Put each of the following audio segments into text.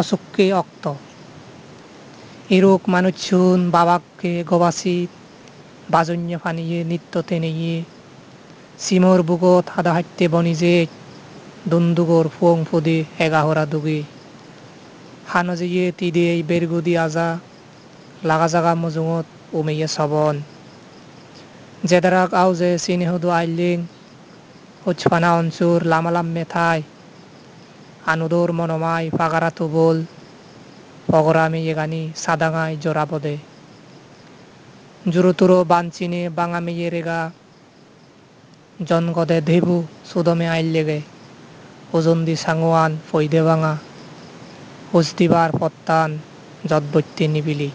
অসুখকে অক্ত এরোক মানুষুন বাবাকে গবাসি বাজন্য ফানিয়ে নিত্য নেইয়ে সিমর বুকত হাদা হাঁটতে বনিজে দুন্দুগর ফুয়ং ফুদে এগাহরা দুগে হানজিয়ে তিদে বেরগুদি আজা লাগা জাগা মজুঙত উমেয়ে সবন জেদারাক আউজে সিনেহদু আইলিং উচ্ছফানা অঞ্চুর লামালাম মেথায় আনুদোর মনমায় ফাগারা বোল ফগরামি এগানি সাদাঙায় জোরাপদে জুরুতুরো বাঞ্চিনে বাঙামি রেগা জনগদে ধেবু সুদমে আইল লেগে দি সাঙ্গুয়ান ফৈদে ভাঙা হুজদিবার পত্তান যদ্বৈত্যে নিবিলি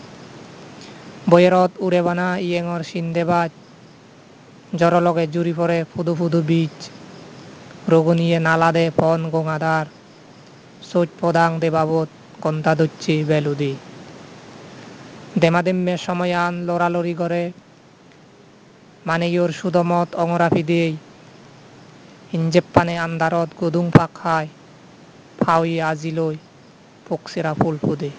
বয়েরত উড়ে বানা ইয়েঙর সিন্দেবাজ জরলগে জুরি পরে ফুদু ফুদু বীজ রগুনিয়ে নালাদে পন গঙ্গাদার সোচ পদাং দেবাবত দুচ্ছি বেলুদি দেমাদেম্যে সময়ান লড়ালড়ি করে মানে ইয়োর সুদমত অঙরাফি দিয়েই ইঞ্জেপ্পানে আন্দারত গুদুং পাক খায় ফাউই আজিলই পকসেরা ফুল ফুদে